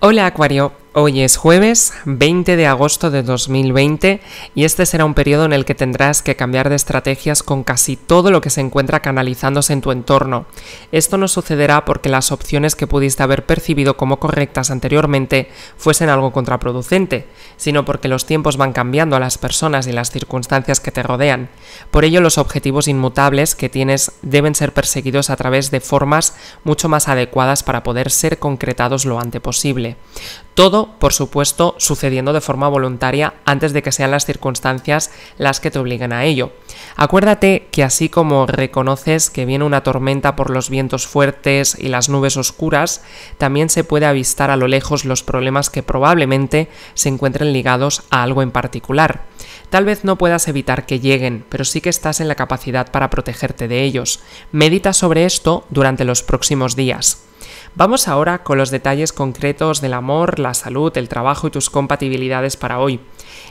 Hola Acuario, Hoy es jueves 20 de agosto de 2020 y este será un periodo en el que tendrás que cambiar de estrategias con casi todo lo que se encuentra canalizándose en tu entorno. Esto no sucederá porque las opciones que pudiste haber percibido como correctas anteriormente fuesen algo contraproducente, sino porque los tiempos van cambiando a las personas y las circunstancias que te rodean. Por ello los objetivos inmutables que tienes deben ser perseguidos a través de formas mucho más adecuadas para poder ser concretados lo antes posible. Todo, por supuesto, sucediendo de forma voluntaria antes de que sean las circunstancias las que te obliguen a ello. Acuérdate que así como reconoces que viene una tormenta por los vientos fuertes y las nubes oscuras, también se puede avistar a lo lejos los problemas que probablemente se encuentren ligados a algo en particular. Tal vez no puedas evitar que lleguen, pero sí que estás en la capacidad para protegerte de ellos. Medita sobre esto durante los próximos días. Vamos ahora con los detalles concretos del amor, la salud, el trabajo y tus compatibilidades para hoy.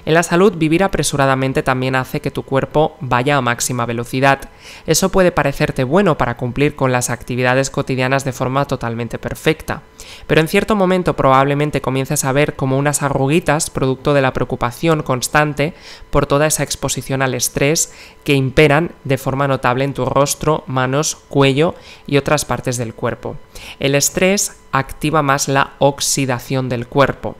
En la salud, vivir apresuradamente también hace que tu cuerpo vaya a máxima velocidad. Eso puede parecerte bueno para cumplir con las actividades cotidianas de forma totalmente perfecta, pero en cierto momento probablemente comiences a ver como unas arruguitas producto de la preocupación constante por toda esa exposición al estrés que imperan de forma notable en tu rostro, manos, cuello y otras partes del cuerpo. El estrés activa más la oxidación del cuerpo.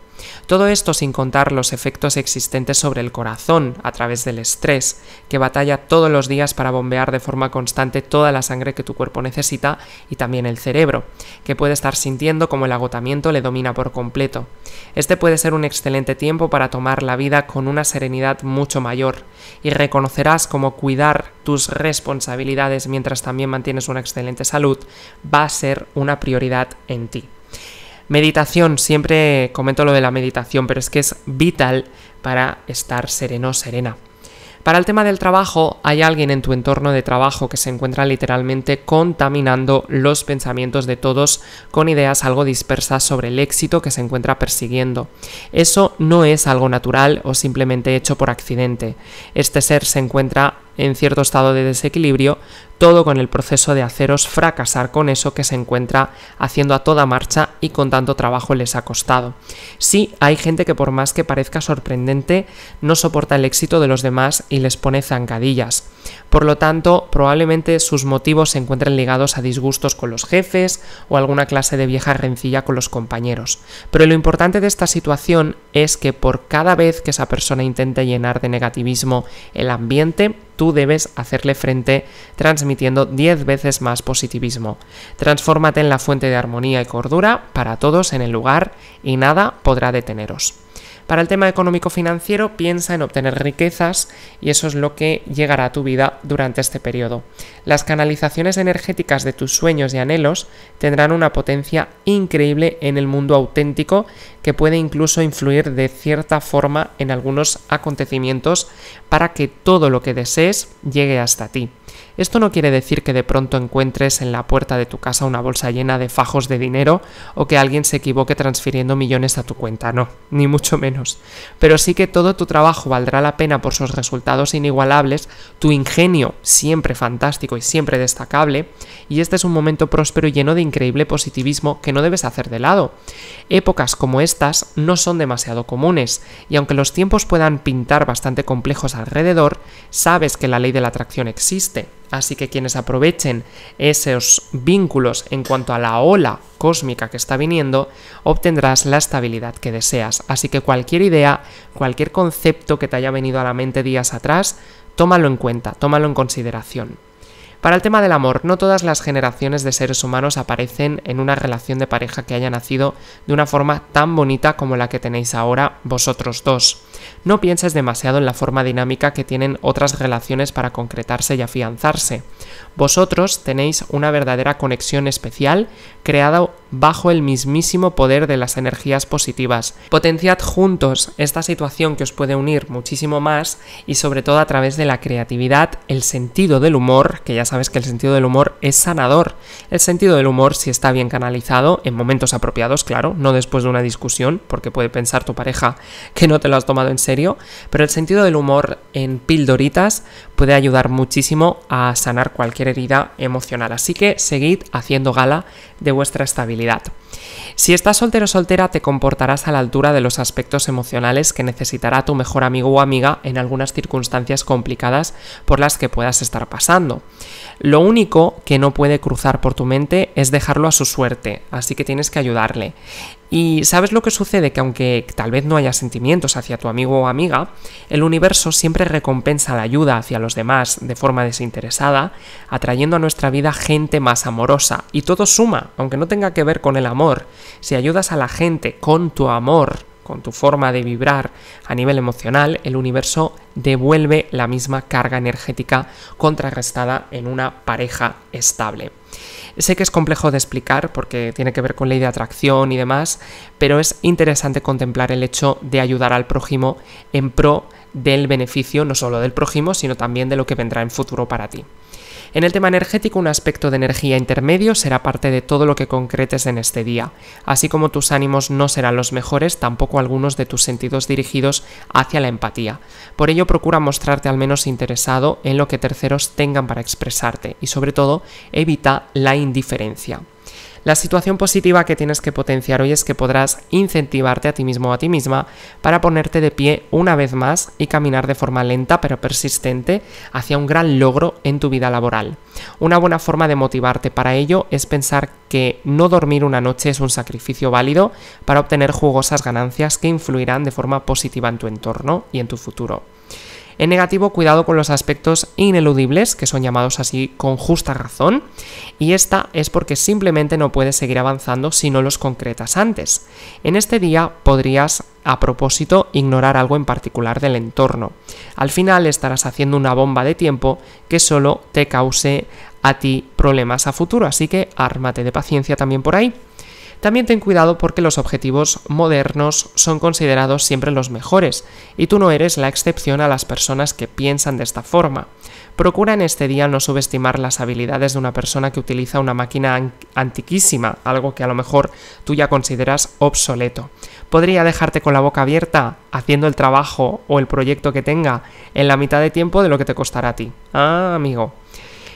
Todo esto sin contar los efectos existentes sobre el corazón a través del estrés, que batalla todos los días para bombear de forma constante toda la sangre que tu cuerpo necesita y también el cerebro, que puede estar sintiendo como el agotamiento le domina por completo. Este puede ser un excelente tiempo para tomar la vida con una serenidad mucho mayor y reconocerás cómo cuidar tus responsabilidades mientras también mantienes una excelente salud va a ser una prioridad en ti. Meditación, siempre comento lo de la meditación, pero es que es vital para estar sereno, serena. Para el tema del trabajo, hay alguien en tu entorno de trabajo que se encuentra literalmente contaminando los pensamientos de todos con ideas algo dispersas sobre el éxito que se encuentra persiguiendo. Eso no es algo natural o simplemente hecho por accidente. Este ser se encuentra en cierto estado de desequilibrio todo con el proceso de haceros fracasar con eso que se encuentra haciendo a toda marcha y con tanto trabajo les ha costado. Sí, hay gente que por más que parezca sorprendente, no soporta el éxito de los demás y les pone zancadillas. Por lo tanto, probablemente sus motivos se encuentren ligados a disgustos con los jefes o alguna clase de vieja rencilla con los compañeros. Pero lo importante de esta situación es que por cada vez que esa persona intente llenar de negativismo el ambiente, tú debes hacerle frente 10 veces más positivismo. Transfórmate en la fuente de armonía y cordura para todos en el lugar y nada podrá deteneros. Para el tema económico-financiero, piensa en obtener riquezas y eso es lo que llegará a tu vida durante este periodo. Las canalizaciones energéticas de tus sueños y anhelos tendrán una potencia increíble en el mundo auténtico que puede incluso influir de cierta forma en algunos acontecimientos para que todo lo que desees llegue hasta ti. Esto no quiere decir que de pronto encuentres en la puerta de tu casa una bolsa llena de fajos de dinero o que alguien se equivoque transfiriendo millones a tu cuenta, no, ni mucho menos. Pero sí que todo tu trabajo valdrá la pena por sus resultados inigualables, tu ingenio siempre fantástico y siempre destacable, y este es un momento próspero y lleno de increíble positivismo que no debes hacer de lado. Épocas como estas no son demasiado comunes, y aunque los tiempos puedan pintar bastante complejos alrededor, sabes que la ley de la atracción existe Así que quienes aprovechen esos vínculos en cuanto a la ola cósmica que está viniendo, obtendrás la estabilidad que deseas. Así que cualquier idea, cualquier concepto que te haya venido a la mente días atrás, tómalo en cuenta, tómalo en consideración. Para el tema del amor, no todas las generaciones de seres humanos aparecen en una relación de pareja que haya nacido de una forma tan bonita como la que tenéis ahora vosotros dos. No pienses demasiado en la forma dinámica que tienen otras relaciones para concretarse y afianzarse. Vosotros tenéis una verdadera conexión especial creada bajo el mismísimo poder de las energías positivas. Potenciad juntos esta situación que os puede unir muchísimo más y sobre todo a través de la creatividad, el sentido del humor, que ya sabes que el sentido del humor es sanador. El sentido del humor, si está bien canalizado, en momentos apropiados, claro, no después de una discusión, porque puede pensar tu pareja que no te lo has tomado en serio, pero el sentido del humor en pildoritas puede ayudar muchísimo a sanar cualquier herida emocional. Así que seguid haciendo gala de vuestra estabilidad. Si estás soltero o soltera, te comportarás a la altura de los aspectos emocionales que necesitará tu mejor amigo o amiga en algunas circunstancias complicadas por las que puedas estar pasando. Lo único que no puede cruzar por tu mente es dejarlo a su suerte, así que tienes que ayudarle. Y sabes lo que sucede, que aunque tal vez no haya sentimientos hacia tu amigo o amiga, el universo siempre recompensa la ayuda hacia los demás de forma desinteresada, atrayendo a nuestra vida gente más amorosa. Y todo suma, aunque no tenga que ver con el amor. Si ayudas a la gente con tu amor, con tu forma de vibrar a nivel emocional, el universo devuelve la misma carga energética contrarrestada en una pareja estable. Sé que es complejo de explicar porque tiene que ver con ley de atracción y demás, pero es interesante contemplar el hecho de ayudar al prójimo en pro del beneficio no solo del prójimo, sino también de lo que vendrá en futuro para ti. En el tema energético, un aspecto de energía intermedio será parte de todo lo que concretes en este día, así como tus ánimos no serán los mejores, tampoco algunos de tus sentidos dirigidos hacia la empatía. Por ello, procura mostrarte al menos interesado en lo que terceros tengan para expresarte y sobre todo evita la indiferencia. La situación positiva que tienes que potenciar hoy es que podrás incentivarte a ti mismo o a ti misma para ponerte de pie una vez más y caminar de forma lenta pero persistente hacia un gran logro en tu vida laboral. Una buena forma de motivarte para ello es pensar que no dormir una noche es un sacrificio válido para obtener jugosas ganancias que influirán de forma positiva en tu entorno y en tu futuro. En negativo, cuidado con los aspectos ineludibles, que son llamados así con justa razón, y esta es porque simplemente no puedes seguir avanzando si no los concretas antes. En este día podrías, a propósito, ignorar algo en particular del entorno. Al final estarás haciendo una bomba de tiempo que solo te cause a ti problemas a futuro, así que ármate de paciencia también por ahí. También ten cuidado porque los objetivos modernos son considerados siempre los mejores, y tú no eres la excepción a las personas que piensan de esta forma. Procura en este día no subestimar las habilidades de una persona que utiliza una máquina antiquísima, algo que a lo mejor tú ya consideras obsoleto. Podría dejarte con la boca abierta haciendo el trabajo o el proyecto que tenga en la mitad de tiempo de lo que te costará a ti. Ah, amigo,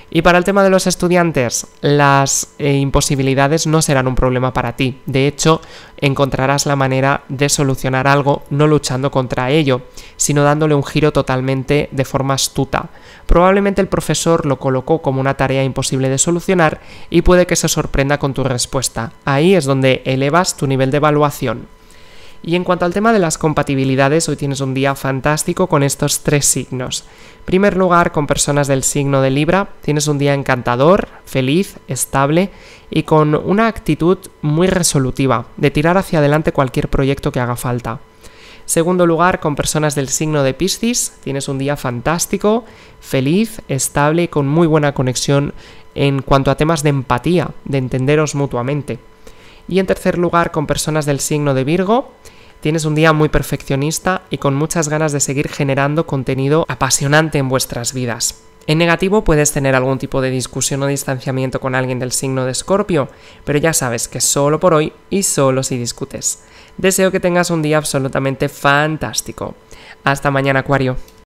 y para el tema de los estudiantes, las eh, imposibilidades no serán un problema para ti. De hecho, encontrarás la manera de solucionar algo no luchando contra ello, sino dándole un giro totalmente de forma astuta. Probablemente el profesor lo colocó como una tarea imposible de solucionar y puede que se sorprenda con tu respuesta. Ahí es donde elevas tu nivel de evaluación. Y en cuanto al tema de las compatibilidades, hoy tienes un día fantástico con estos tres signos. primer lugar, con personas del signo de Libra, tienes un día encantador, feliz, estable y con una actitud muy resolutiva, de tirar hacia adelante cualquier proyecto que haga falta. Segundo lugar, con personas del signo de Piscis, tienes un día fantástico, feliz, estable y con muy buena conexión en cuanto a temas de empatía, de entenderos mutuamente. Y en tercer lugar, con personas del signo de Virgo, tienes un día muy perfeccionista y con muchas ganas de seguir generando contenido apasionante en vuestras vidas. En negativo puedes tener algún tipo de discusión o distanciamiento con alguien del signo de Escorpio, pero ya sabes que solo por hoy y solo si discutes. Deseo que tengas un día absolutamente fantástico. Hasta mañana, Acuario.